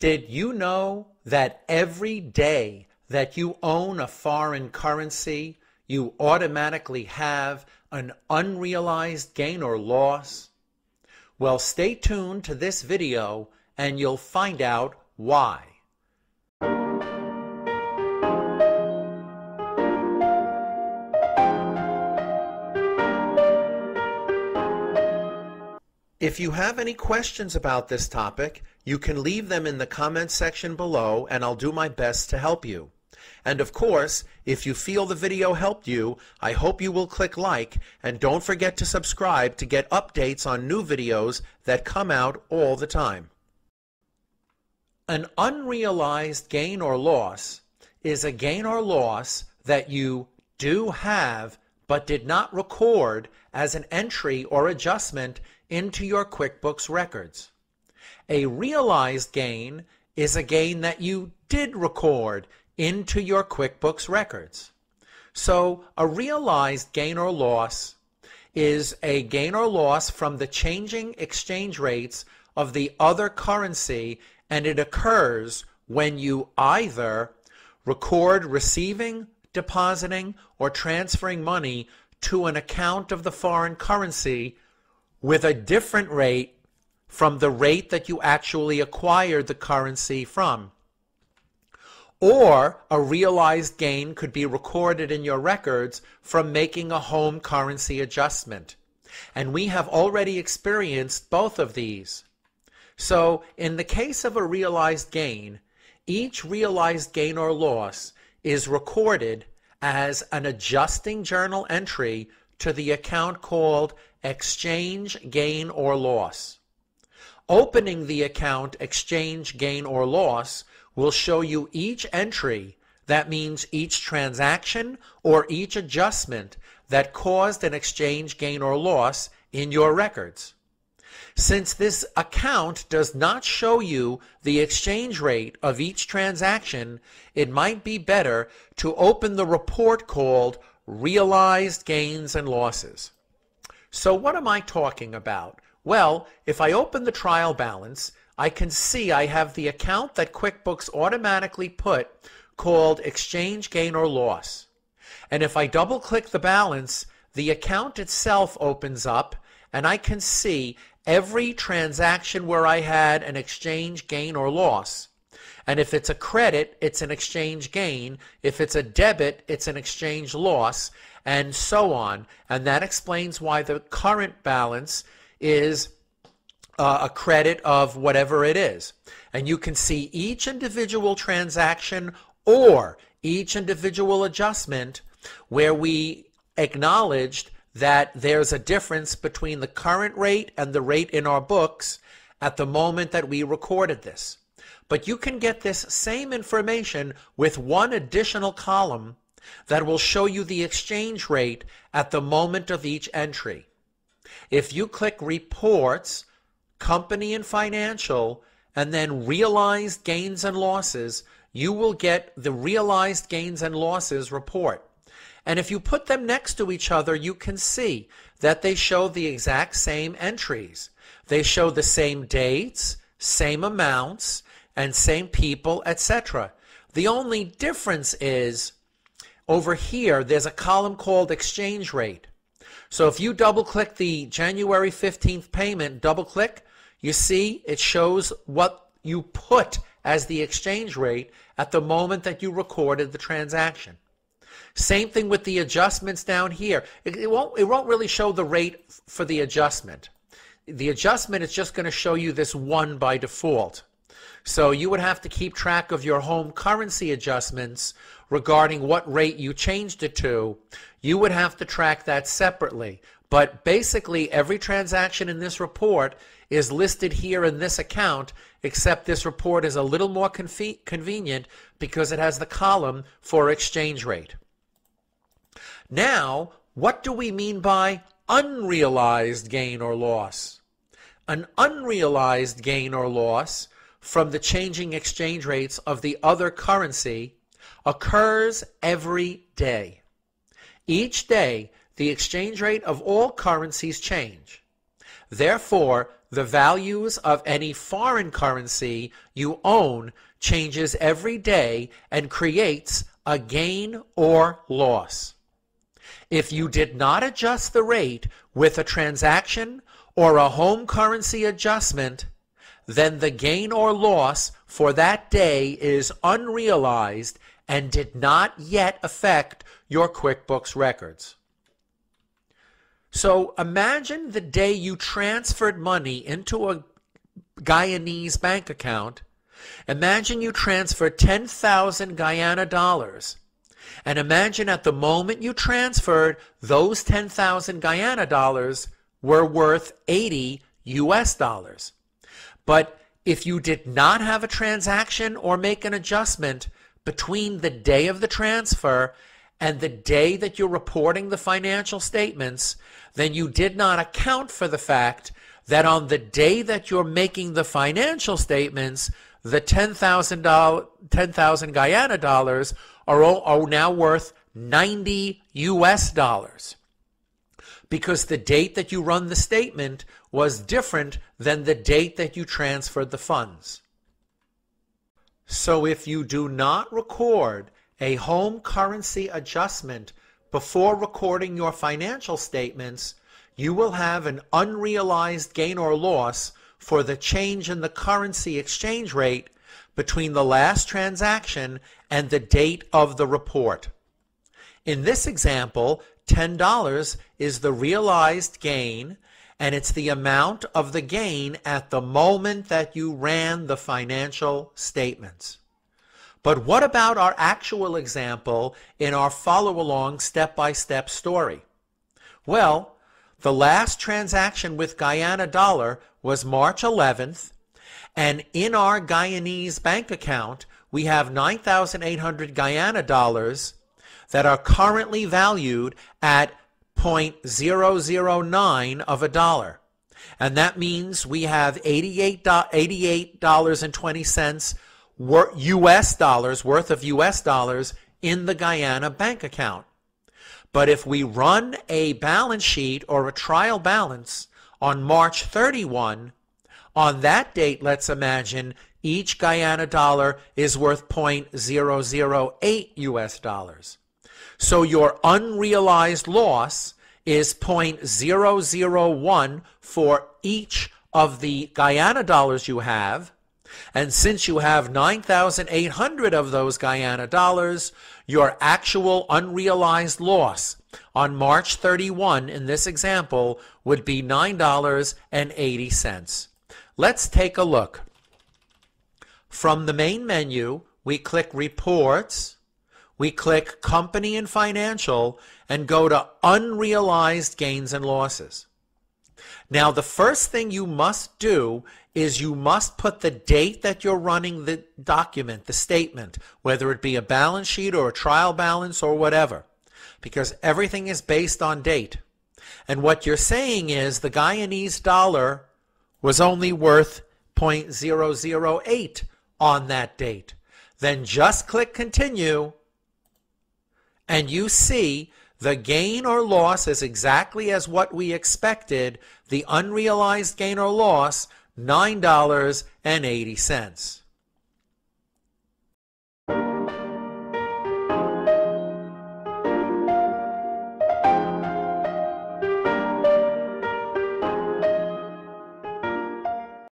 Did you know that every day that you own a foreign currency, you automatically have an unrealized gain or loss? Well, stay tuned to this video and you'll find out why. If you have any questions about this topic, you can leave them in the comments section below and I'll do my best to help you. And of course, if you feel the video helped you, I hope you will click like and don't forget to subscribe to get updates on new videos that come out all the time. An unrealized gain or loss is a gain or loss that you do have but did not record as an entry or adjustment into your QuickBooks records. A realized gain is a gain that you did record into your QuickBooks records. So a realized gain or loss is a gain or loss from the changing exchange rates of the other currency and it occurs when you either record receiving, depositing, or transferring money to an account of the foreign currency with a different rate from the rate that you actually acquired the currency from. Or a realized gain could be recorded in your records from making a home currency adjustment. And we have already experienced both of these. So in the case of a realized gain, each realized gain or loss is recorded as an adjusting journal entry to the account called exchange gain or loss. Opening the account, exchange, gain, or loss will show you each entry. That means each transaction or each adjustment that caused an exchange gain or loss in your records. Since this account does not show you the exchange rate of each transaction, it might be better to open the report called Realized Gains and Losses. So what am I talking about? Well, if I open the trial balance, I can see I have the account that QuickBooks automatically put called exchange gain or loss. And if I double click the balance, the account itself opens up and I can see every transaction where I had an exchange gain or loss. And if it's a credit, it's an exchange gain. If it's a debit, it's an exchange loss, and so on. And that explains why the current balance is uh, a credit of whatever it is. And you can see each individual transaction or each individual adjustment where we acknowledged that there's a difference between the current rate and the rate in our books at the moment that we recorded this. But you can get this same information with one additional column that will show you the exchange rate at the moment of each entry. If you click Reports, Company and Financial, and then Realized Gains and Losses, you will get the Realized Gains and Losses report. And if you put them next to each other, you can see that they show the exact same entries. They show the same dates, same amounts, and same people, etc. The only difference is over here, there's a column called exchange rate. So if you double click the January 15th payment, double click, you see it shows what you put as the exchange rate at the moment that you recorded the transaction. Same thing with the adjustments down here. It, it won't, it won't really show the rate for the adjustment. The adjustment is just going to show you this one by default. So you would have to keep track of your home currency adjustments regarding what rate you changed it to. You would have to track that separately. But basically, every transaction in this report is listed here in this account, except this report is a little more convenient because it has the column for exchange rate. Now, what do we mean by unrealized gain or loss? An unrealized gain or loss from the changing exchange rates of the other currency occurs every day. Each day, the exchange rate of all currencies change. Therefore, the values of any foreign currency you own changes every day and creates a gain or loss. If you did not adjust the rate with a transaction or a home currency adjustment, then the gain or loss for that day is unrealized and did not yet affect your QuickBooks records. So imagine the day you transferred money into a Guyanese bank account. Imagine you transfer 10,000 Guyana dollars. And imagine at the moment you transferred, those 10,000 Guyana dollars were worth 80 US dollars. But if you did not have a transaction or make an adjustment between the day of the transfer and the day that you're reporting the financial statements, then you did not account for the fact that on the day that you're making the financial statements, the $10,000 $10, Guyana dollars are, all, are now worth 90 US dollars because the date that you run the statement was different than the date that you transferred the funds. So if you do not record a home currency adjustment before recording your financial statements, you will have an unrealized gain or loss for the change in the currency exchange rate between the last transaction and the date of the report. In this example, $10 is the realized gain and it's the amount of the gain at the moment that you ran the financial statements. But what about our actual example in our follow-along step-by-step story? Well, the last transaction with Guyana Dollar was March 11th, and in our Guyanese bank account, we have 9,800 Guyana dollars that are currently valued at 0.009 of a dollar. And that means we have $88.20 US dollars worth of US dollars in the Guyana bank account. But if we run a balance sheet or a trial balance on March 31, on that date, let's imagine each Guyana dollar is worth 0.008 US dollars. So your unrealized loss is 0.001 for each of the Guyana dollars you have. And since you have 9,800 of those Guyana dollars, your actual unrealized loss on March 31 in this example would be $9.80. Let's take a look. From the main menu, we click Reports, we click company and financial and go to unrealized gains and losses. Now, the first thing you must do is you must put the date that you're running the document, the statement, whether it be a balance sheet or a trial balance or whatever, because everything is based on date. And what you're saying is the Guyanese dollar was only worth 0.008 on that date. Then just click continue and you see the gain or loss is exactly as what we expected, the unrealized gain or loss, $9.80.